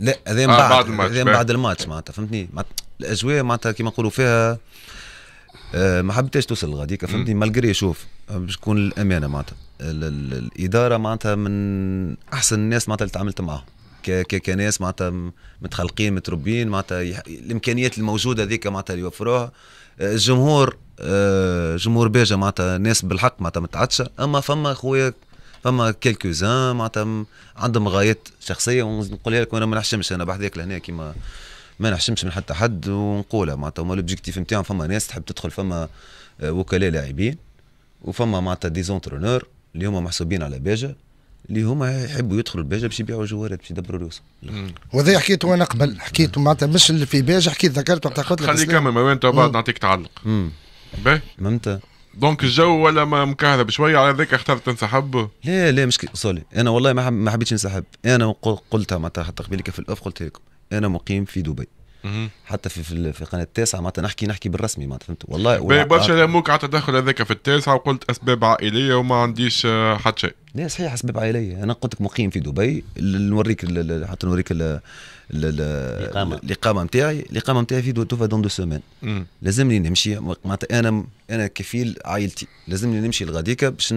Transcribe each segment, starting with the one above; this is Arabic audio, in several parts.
لا هذا من آه، بعد من بعد الماتش معناتها فهمتني الاجواء معناتها كيما نقولوا فيها آه، ما حبيتش توصل غاديك فهمتني مالجري شوف آه، باش تكون الامانه معناتها الاداره معناتها من احسن الناس معناتها اللي تعاملت معاهم كناس معناتها متخلقين متربين معناتها يح... الامكانيات الموجوده هذيك معناتها اللي يوفروها الجمهور جمهور باجه معناتها ناس بالحق معناتها متعطشه اما فما خويا فما زان معناتها عندهم غايات شخصيه ونقولها لك وانا ما نحشمش انا بحذاك لهنا كيما ما نحشمش من حتى حد ونقولها معناتها هما لوبجيكتيف نتاعهم فما ناس تحب تدخل فما آه، وكلاء لاعبين وفما معناتها ديزونترونور اللي هما محسوبين على باجه اللي هما يحبوا يدخلوا الباجه باش يبيعوا جوارات باش يدبروا رؤوسهم وهذا حكيته انا قبل حكيته معناتها مش اللي في باجه حكيت ذكرت وقت قلت لك خليك كمل ما بعد نعطيك تعلق باهي فهمت دونك الجو ولا ما مكهرب شويه على ذيك اخترت تنسحب لا لا مش سوري انا والله ما حبيتش نسحب انا قلتها معناتها حتى قبل في الاوف قلت لكم انا مقيم في دبي حتى في في, في قناه التاسعه معناتها نحكي نحكي بالرسمي معناتها فهمت والله برشا لاموك على التدخل هذاك في التاسعه وقلت اسباب عائليه وما عنديش آه، حد شيء لا صحيح اسباب عائليه انا قلت لك مقيم في دبي نوريك حتى نوريك الاقامه نتاعي الاقامه نتاعي في توفا دون دو سومان لازمني نمشي معناتها انا انا كفيل عائلتي لازمني نمشي لغاديكا باش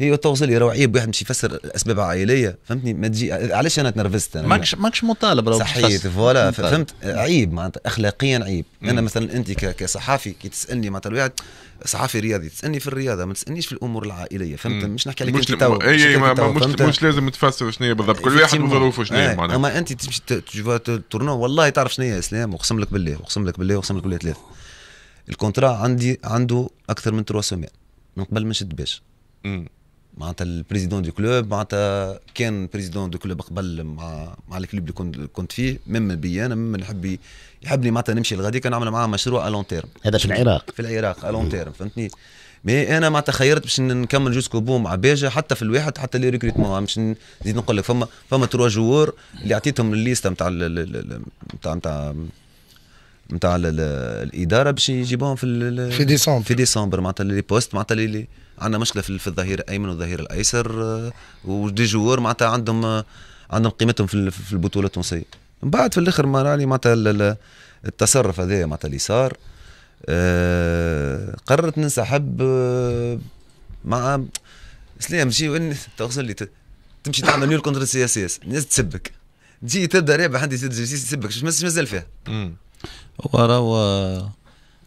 هي توصل لي عيب واحد مش يفسر اسباب عائليه فهمتني ما تجي علاش انا تنرفزت انا ماكش ماكش مطالب صحيت فوالا فهمت عيب معناتها اخلاقيا عيب مم. انا مثلا انت كصحافي كي تسالني معناتها الواحد صحافي رياضي تسالني في الرياضه ما تسالنيش في الامور العائليه فهمت مم. مش نحكي عليك مش, م... أي مش, إيه، مش, مش, مش لازم تفسر شنو هي بالضبط كل واحد وظروفه شنو هي إيه، معناتها اما انت تمشي تورنو والله تعرف شنو هي اسلام اقسم لك بالله اقسم لك بالله اقسم لك بالله ثلاث الكونترا عندي عنده اكثر من تروا سومان من قبل ما نشد باش معناتها البريزيدون دو كلوب معناتها كان بريزيدون دو كلوب قبل مع مع الكلوب اللي كنت كنت فيه مما بي انا مما نحب يحبني معناتها نمشي لغاديك نعمل معاه مشروع الون تيرم هذا في العراق في العراق الون تيرم فهمتني مي انا معناتها خيرت باش نكمل جوسكو بو مع باجا حتى في الواحد حتى لي ريكروتمون باش نزيد نقول لك فما فما تروا جوور اللي عطيتهم الليستا نتاع نتاع نتاع نتاع الاداره باش يجيبوهم في في ديسمبر في ديسمبر معناتها لي بوست معناتها لي عندنا مشكله في الظهير الايمن والظهير الايسر آه، ودي جوار معناتها عندهم آه، عندهم قيمتهم في البطوله التونسيه من بعد في الاخر ما راني معناتها التصرف هذايا معناتها اللي صار آه، قررت ننسحب مع سلام جي وين توصل لي تمشي تعمل نيول كونتر سي اس اس الناس تسبك تجي تبدا رابح عندي تسبك مازال فيها هو راهو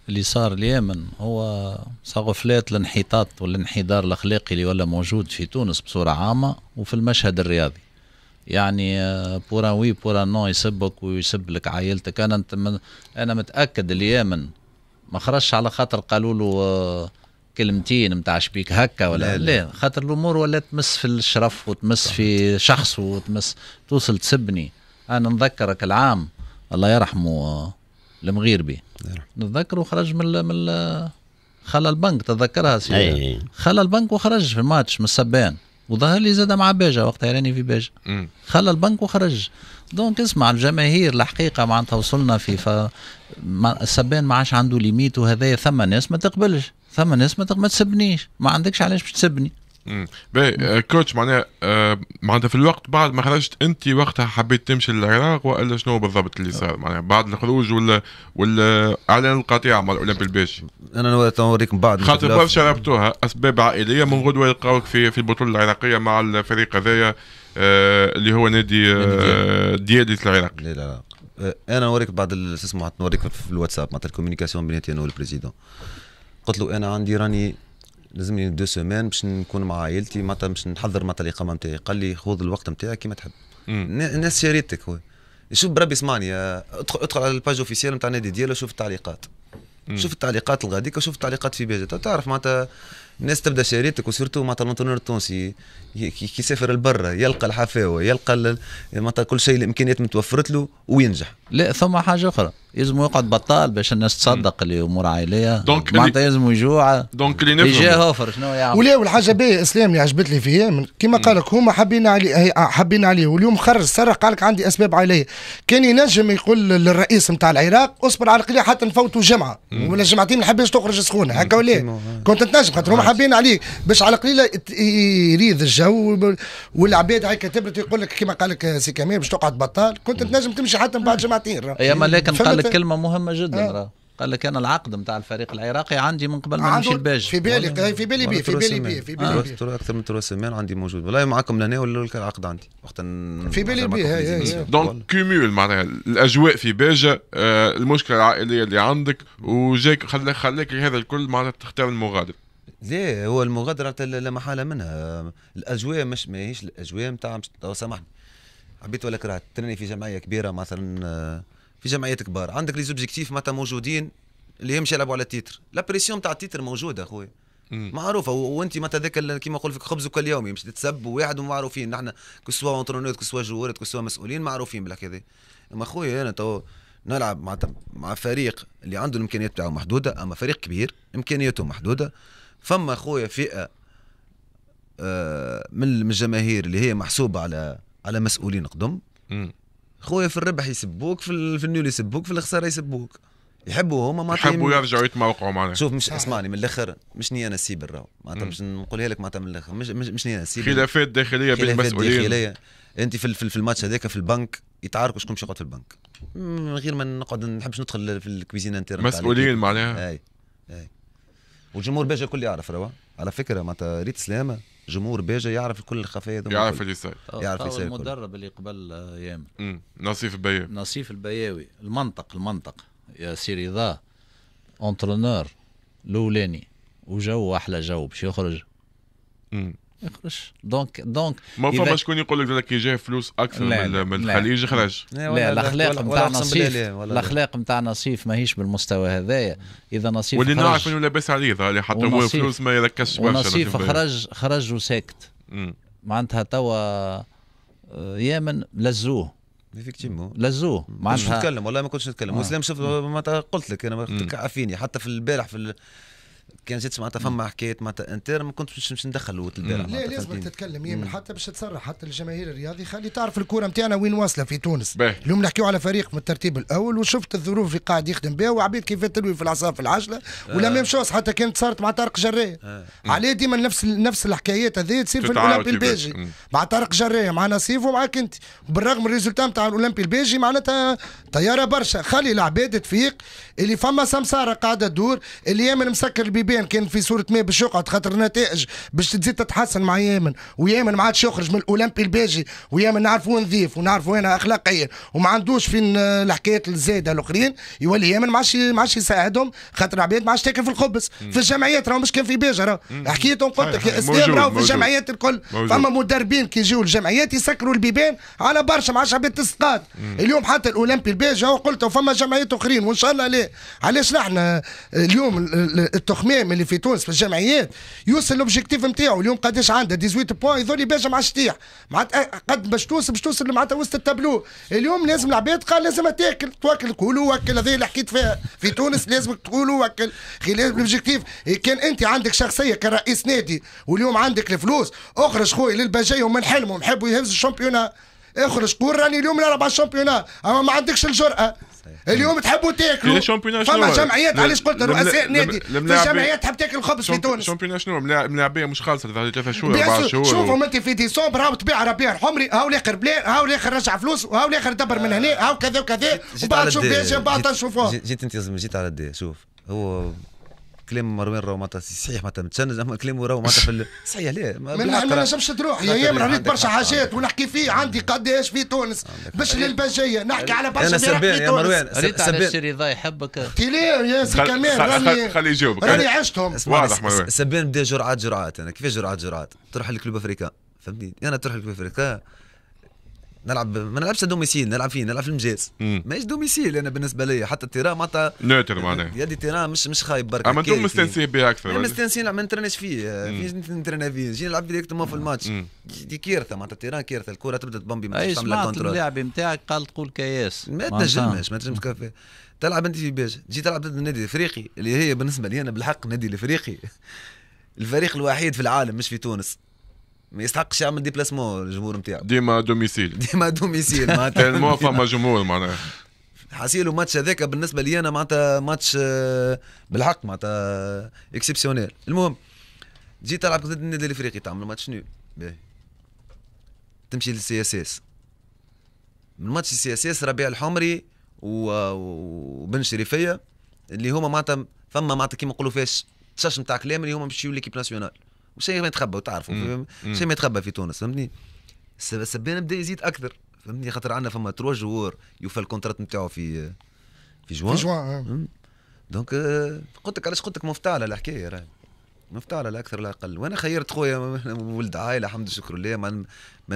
اللي صار اليمن هو صغفلات الانحطاط والانحدار الاخلاقي اللي ولا موجود في تونس بصوره عامه وفي المشهد الرياضي يعني بورا وي بورا نو يسبك ويسب لك عائلتك انا انا متاكد اليمن ما خرجش على خاطر قالوا له آه، كلمتين نتاع شبيك هكا ولا لا, لا. لا خاطر الامور ولا تمس في الشرف وتمس في شخص وتمس توصل تسبني انا نذكرك العام الله يرحمه آه، المغيربي نعم. نتذكر وخرج من من خلى البنك تذكرها سي خلى البنك وخرج في الماتش من السبان وظهر لي زاد مع باجا وقتها راني في باجا خلى البنك وخرج دونك اسمع الجماهير الحقيقه معناتها وصلنا في ف السبان ما عادش عنده ليميت وهذايا ثم ناس ما تقبلش ثم ناس ما, تق... ما تسبنيش ما عندكش علاش باش تسبني باهي كوتش معناها آه، معناتها في الوقت بعد ما خرجت انت وقتها حبيت تمشي للعراق والا شنو بالضبط اللي صار آه. معناها بعد الخروج ولا ولا اعلان القطيع مع الاولمبي الباشي انا نوريك نوريكم بعد خاطر برشا ربطوها اسباب عائليه من غدوه يلقاوك في في البطوله العراقيه مع الفريق هذايا آه اللي هو نادي آه ديالي العراق لا لا آه، انا نوريك بعد اسمه نوريك في الواتساب معناتها الكوميونيكاسيون بيناتي انا والبريزيدون قلت له انا عندي راني لازمني دو سومان باش نكون مع عائلتي معناتها باش نحضر معناتها الاقامه نتاعي قال لي خذ الوقت نتاعك كيما تحب الناس شريتك هو شوف بربي اسمعني ادخل, ادخل على الباج اوفيسيال نتاع نادي ديالو شوف التعليقات شوف التعليقات الغاديك وشوف التعليقات في بيجا تعرف معناتها الناس تبدا شاريتك وسيرتو معناتها الانتونور التونسي كي يسافر لبرا يلقى الحفاوه يلقى معناتها كل شيء الامكانيات متوفرت له وينجح لا ثم حاجه اخرى يلزم يقعد بطال باش الناس تصدق اللي امور عائليه دونك معناتها يلزم يجوع دونك اللي يجي هوفر شنو يعمل ولا والحاجه باهيه اسلام اللي عجبتني فيها كما قال لك هما حابين عليه حابين عليه واليوم خرج سرق قال لك عندي اسباب عائليه كان ينجم يقول للرئيس نتاع العراق اصبر على القليل حتى نفوتوا جمعه ولا جمعتين ما نحبش تخرج سخونه هكا ولا آه. كنت تنجم خاطر هما حابين عليك باش على قليله يريد الجو والعباد هاي كتبت يقول لك كما قال لك سي كمال باش تقعد بطال كنت تنجم تمشي حتى من بعد جمعتين اي اما لكن قال لك كلمه مهمه جدا آه. راه قال لك انا العقد نتاع الفريق العراقي عندي من قبل ما نمشي الباج في بالي في بالي بيه في بالي بيه في بالي آه. بيه اكثر من ثلاث سمان عندي موجود والله معاكم لهنا ولا لك العقد عندي وقت في بالي بيه دونك كومول معناها الاجواء في باجة آه، المشكله العائليه اللي عندك وجاك خلاك خلاك هذا الكل معناها تختار المغادر ليه هو المغادرة لا محالة منها الأجواء مش ماهيش الأجواء نتاع سامحني حبيت ولا كرهت تراني في جمعية كبيرة مثلا في جمعيات كبار عندك لي زوبجيكتيف معناتها موجودين اللي يمشي يلعبوا على التيتر لا بريسيون نتاع التيتر موجوده اخويا معروفه وانت معناتها ذاك كيما نقول لك خبزك اليوم يمشي تتسب واحد ومعروفين نحن كسوا اونترونوت كسوا جوارد كسوا مسؤولين معروفين بالحكاية هذي اما اخويا انا تو نلعب مع مع فريق اللي عنده الامكانيات تاعو محدوده اما فريق كبير امكانياته محدوده فما خويا فئه آه، من الجماهير اللي هي محسوبه على على مسؤولين قدم خويا في الربح يسبوك في, في النيول يسبوك في الخساره يسبوك يحبوا هما معناتها يحبوا يرجعوا يتموقعوا معنا شوف مش اسمعني من الاخر مش ني انا الراو معناتها باش نقولها لك معناتها من الاخر مش مش, مش ني انا خلافات داخليه بين المسؤولين داخليه انت في في الماتش هذاك في البنك يتعاركوا شكون باش يقعد في البنك من غير ما نقعد نحبش ندخل في الكويزينه انتر مسؤولين معناها اي اي والجمهور باجا الكل يعرف روا على فكره معناتها ريت سلامه جمهور باجا يعرف كل الخفايا يعرف اللي صاير يعرف اللي صاير المدرب اللي قبل ايام آه، نصيف البياوي نصيف البياوي المنطق المنطق يا سير رضا اونترونور الاولاني وجو احلى جو باش يخرج يخرج دونك دونك ما فما شكون يقول لك كي جاه فلوس اكثر لا من, لا من الخليج خرج لا إيه، الاخلاق نتاع نصيف الاخلاق نتاع نصيف ماهيش بالمستوى هذايا اذا نصيف واللي نعرف انه لاباس عليه لي حتى هو فلوس ما يركزش برشا نصيف خرج خرج وساكت معناتها توا آه، يامن لزوه افكتيمون لزوه معناتها نتكلم والله ما كنتش نتكلم وسلام آه. شفت قلت لك انا قلت لك عافيني حتى في البارح في كان جيت معناتها فما حكايات معناتها انتر ما كنتش باش ندخل الاوت البارح لا لازم تتكلم يمن حتى باش تصرح حتى الجماهير الرياضي خلي تعرف الكوره نتاعنا وين واصله في تونس اليوم نحكيو على فريق من الترتيب الاول وشفت الظروف اللي قاعد يخدم بها وعبيد كيف تلوي في في العجله آه. ولا ميم شوز حتى كانت صارت مع طارق جرايه عليه ديما نفس نفس الحكايات هذه تصير في الاولمبي الباجي مع طارق جرايه مع نصيف ومعك انت بالرغم الريزولتا نتاع الاولمبي الباجي معناتها طياره برشا خلي العباد تفيق اللي فما سمساره قاعده تدور اللي يامن مسكر البيبي كان كان في صوره ما باش يقعد خاطر النتائج باش تزيد تتحسن مع يامن ويامن ما عادش يخرج من الاولمبي الباجي ويامن نعرفوا نظيف ونعرفوا انا اخلاقيا وما عندوش فين الحكايات الزايده الاخرين يولي يامن ما عادش ما عادش يساعدهم خاطر العباد ما عادش تاكل في الخبز في الجمعيات راهو مش كان في باجا راهو حكيتهم قلت لك اسلام راهو في الجمعيات الكل فما مدربين كي يجيو الجمعيات يسكروا البيبان على برشا ما عادش عباد تسقط اليوم حتى الاولمبي الباجي قلت فما جمعيات اخرين وان شاء الله لا علاش نحن اليوم التخمين الاعلام اللي في تونس في الجمعيات يوصل لوبجيكتيف نتاعو اليوم قداش عندها 18 بوان يظل باجا مع الشتيح معناتها قد باش توصل باش توصل معناتها وسط التابلو اليوم لازم العباد قال لازم تاكل توكل قولوا وكل هذه اللي حكيت فيها في تونس لازم تقولوا وكل خلال الاوبجيكتيف كان انت عندك شخصيه كرئيس نادي واليوم عندك الفلوس اخرج خويا للباجي ومن حلمهم يحبوا يهزوا الشامبيونان اخرج قول راني اليوم نلعب على الشامبيونان اما ما عندكش الجرأه اليوم تحبوا تاكلوا فما جمعيات علاش قلت رؤساء نادي في جمعيات تحب تاكل خبز في تونس شامبيون شنو ملاعبيه مش خالصه ثلاث شهور اربع شهور شوفهم انت في ديسمبر هاو تبيع ربيع حمري هاو الاخر بلا هاو الاخر رجع فلوس وهاو الاخر دبر من هنا هاو كذا وكذا وبعد شوف بعد نشوفوها جيت انت جيت على الدي شوف هو كلام مروان راهو معناتها صحيح معناتها متشنج اما كلام راهو معناتها في صحيح ليه ما نجمش تروح يا ايام عليك برشا حاجات ونحكي فيه عندي قداش في تونس باش للبجيه نحكي على برشا حاجات سبان يا مروان قريت على ضاي يحبك لا يا سي كمان راني خلي يجاوبك راني عشتهم واضح مروان سبان بدا جرعات جرعات انا كيفاش جرعات جرعات تروح للكلوب افريكان فهمتني انا تروح للكلوب افريكان نلعب ما نلعبش دوميسيل نلعب فين نلعب في المجاز ماهيش دوميسيل انا بالنسبه لي حتى التيران معناتها نوتر معناها يدي التيران مش مش خايب برك اما انتم مستنسيه يعني. بها اكثر مستنسين ما نترناش فيه آه، فين نترنا فيه نجي نلعب ديريكتومون في الماتش دي كارثه معناتها التيران كارثه الكره تبدا تبمبي ما تنجمش تعمل كونترول اللاعب نتاعك قال تقول كياس ما تنجمش ما تنجمش كافي تلعب انت في باج تجي تلعب ضد النادي الافريقي اللي هي بالنسبه لي انا بالحق النادي الافريقي الفريق الوحيد في العالم مش في تونس ما يستحقش يعمل ديبلاسمون الجمهور نتاعو ديما دوميسيل ديما دوميسيل معناتها تالمون فما جمهور معناها حاسيلو ماتش هذاك بالنسبه لي انا معناتها ماتش آه، بالحق معناتها اكسبسيونيل المهم تجي تلعب ضد النادي الافريقي تعمل ماتش نو تمشي للسي اس اس من ماتش السي اس اس ربيع الحمري وبن شريفيه اللي هما معناتها فما معناتها كيما نقولوا فيها تشاش نتاع كلام اللي هما مشيو ليكيب ناسيونال وشيء ما يتخبى وتعرفوا شيء ما يتخبى في تونس فهمتني السبان بدا يزيد اكثر فهمتني خاطر عندنا فما تروا جوار يوفى الكونترات نتاعو في في جوان في جوان آه. دونك آه، قلت لك علاش قلت لك مفتعله الحكايه راهي مفتعله لا اكثر لا اقل وانا خيرت خويا ولد عائله الحمد لله الشكر لله ما,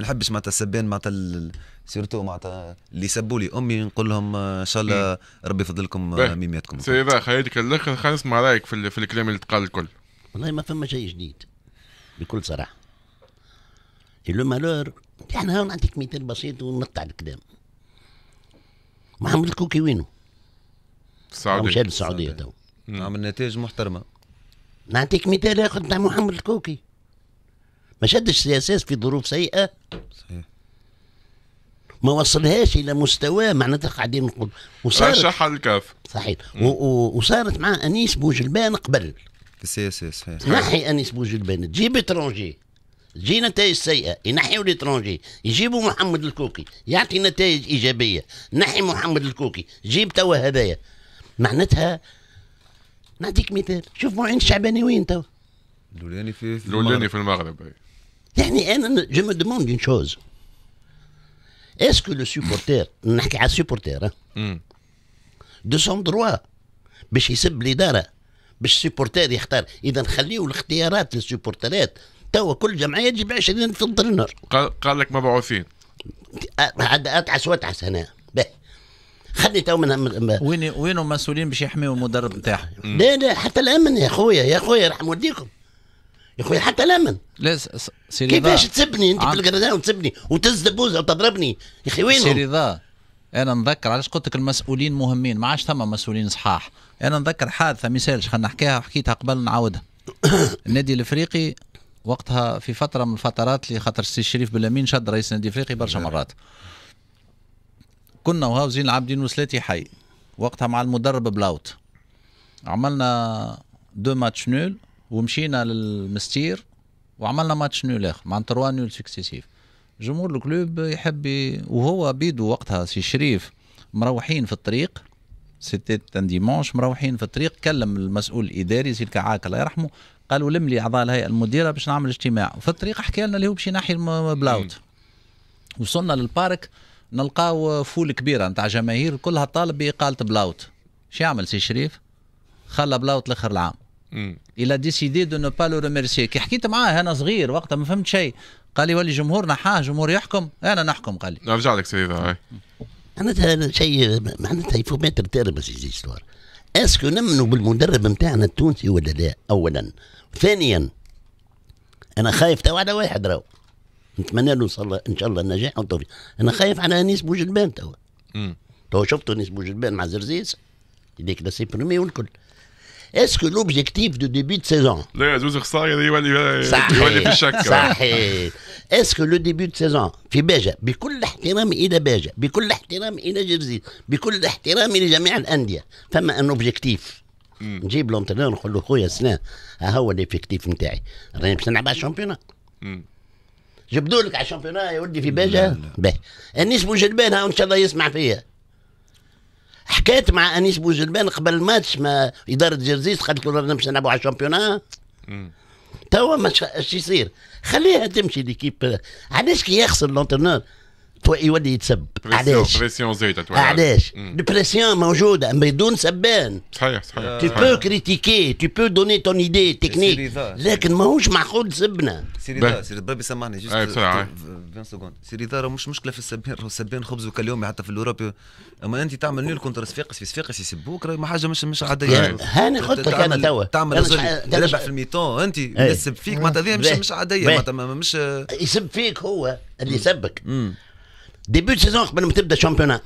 نحبش معناتها السبان معناتها سيرتو معناتها اللي سبوا لي امي نقول لهم آه، ان شاء الله ربي يفضلكم ميماتكم سيدي خيرتك الاخر خلينا نسمع رايك في, في الكلام اللي تقال الكل والله ما فما شيء جديد بكل صراحه لو مالور احنا يعني هون نعطيك مثال بسيط ونقطع الكلام محمد الكوكي وينه؟ السعوديه مشى للسعوديه تو نعم، عمل نتائج محترمه نعطيك مثال اخر تاع نعم، محمد الكوكي ما شدش سياسات في ظروف سيئه صحيح ما وصلهاش الى مستواه معناتها قاعدين نقول وصارت رشح الكاف صحيح وصارت مع انيس بوجلبان قبل سي سي صحيح نحي انيس بوجلبان تجيب اترونجي تجي نتائج سيئه ينحيوا الاترونجي يجيبوا محمد الكوكي يعطي نتائج ايجابيه نحي محمد الكوكي جيب توا هذايا معناتها نعطيك مثال شوف معين الشعباني وين توا الاولاني في, في الاولاني في المغرب يعني انا جو مو دوموند اون شوز اسكو لو سوبورتير نحكي على السوبورتير دو سون دروا باش يسب الاداره باش السيبورتير يختار اذا خليوا الاختيارات للسيبورتيرات توا كل جمعيه تجيب 20 في الدرنر قال لك مبعوثين عاد اتعس واتعس هنا خلي تو من وين وين المسؤولين باش يحميوا المدرب نتاعهم لا لا حتى الامن يا خويا يا خويا رحم والديكم يا خويا حتى الامن لا سيري كيفاش تسبني انت في القرداء وتسبني وتزد بوزه وتضربني يا اخي وينهم؟ سيري انا نذكر علاش قلت لك المسؤولين مهمين ما عادش ثم مسؤولين صحاح انا نذكر حادثه مثال خلينا نحكيها حكيتها قبل نعاودها النادي الافريقي وقتها في فتره من الفترات اللي خاطر السي شريف بلامين شد رئيس النادي الافريقي برشا نعم. مرات كنا وهاو زين العابدين وسلاتي حي وقتها مع المدرب بلاوت عملنا دو ماتش نول ومشينا للمستير وعملنا ماتش نول اخر مع تروا نول سكسيسيف جمهور الكلوب يحب وهو بيدو وقتها سي شريف مروحين في الطريق سيتي ان ديمونش مروحين في الطريق كلم المسؤول الاداري سي الكعاك الله يرحمه قالوا لم لي اعضاء الهيئه المديره باش نعمل اجتماع في الطريق حكى لنا اللي هو باش ينحي بلاوت وصلنا للبارك نلقاو فول كبيره نتاع جماهير كلها طالب باقاله بلاوت شو يعمل سي شريف خلى بلاوت لاخر العام الى ديسيدي دو نو با لو ريميرسي كي حكيت معاه انا صغير وقتها ما فهمت شيء قال لي ولي جمهورنا حاه جمهور يحكم انا نحكم قال لي نرجع لك سيدي هاي معناتها شيء معناتها يفو متر تيرم سيزي ستوار اسكو نمنوا بالمدرب نتاعنا التونسي ولا لا اولا ثانيا انا خايف توا على واحد راهو نتمنى له صلى ان شاء الله النجاح والتوفيق انا خايف على انيس بوجلبان توا تو شفتوا انيس بوجلبان مع زرزيس لا سي برومي والكل Est-ce que l'objectif de début de saison صحيح اسكو لو ديبيو دو سيزون في باجة بكل احترام إلى باجة بكل احترام إلى جرزي بكل احترام لجميع الأندية فما أن أوبجيكتيف نجيب لونترينور نقول له خويا سنة ها هو ليفيكتيف نتاعي راني باش نلعب على الشامبيونات جبدوا لك على الشامبيونات يا ولدي في باجة باهي الناس ها ان شاء الله يسمع فيا حكيت مع انيس بوجلبان قبل الماتش ما اداره جرزيس قالت له رانا باش نلعبوا على الشامبيونان توا ما اش يصير خليها تمشي ليكيب علاش كي يخسر لونترنور يولي يتسب علاش؟ بريسيون زايده علاش؟ البريسيون موجوده بدون سبان صحيح صحيح تي بو كريتيكي تي بو دوني تون ايدي تكنيك لكن ماهوش معقول تسبنا سيري رضا سيري رضا سامحني جست 20 سكوند سيري رضا مش مشكله في السبان راهو السبان خبز وكاليومي حتى في الاوروبي اما انت تعمل نيل كونتر صفاقس في صفاقس يسبوك راهي حاجه مش مش عاديه هاني لك انا توا تعمل ربح في الميتون انت يسب فيك معناتها مش مش عاديه معناتها مش يسب فيك هو اللي يسبك ديبوت سيزون قبل ما تبدا شامبيونات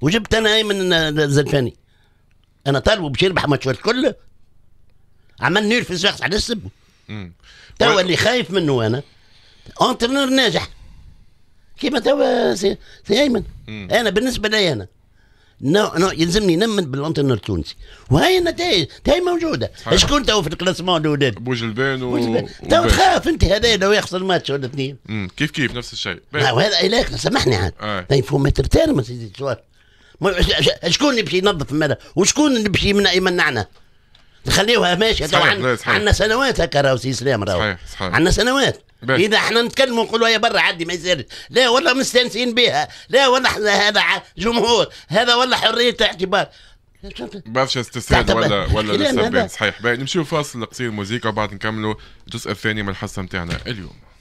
وجبت انا ايمن الزلفاني انا طالبه باش يربح ماتش الكل عمل نير في الشخص على السب توا اللي خايف منه انا اونترنور ناجح كيما توا سي, سي ايمن مم. انا بالنسبه لي انا نو نو يلزمني نمد بالانترنر التونسي وهي النتائج هي موجوده شكون تو في الكلاسمون الاولاد بوجلبان و تو تخاف انت هذا لو يخسر ماتش ولا اثنين كيف كيف نفس الشيء وهذا نعم، الاخر سامحني عاد آه. يفو طيب، ما سيدي السؤال شكون اللي باش ينظف الملعب وشكون اللي باش يمنعنا نخليوها ماشيه عندنا سنوات هكا راهو سي اسلام راهو عندنا سنوات باش. اذا احنا نتكلموا نقولوا يا برا عدي ما يصيرش لا والله مستانسين بها لا والله احنا هذا جمهور هذا والله حريه اعتبار بعرفش استسهال ولا ولا لسه صحيح نمشيو فاصل قصير موزيكا وبعد نكملوا الجزء الثاني من الحصه نتاعنا اليوم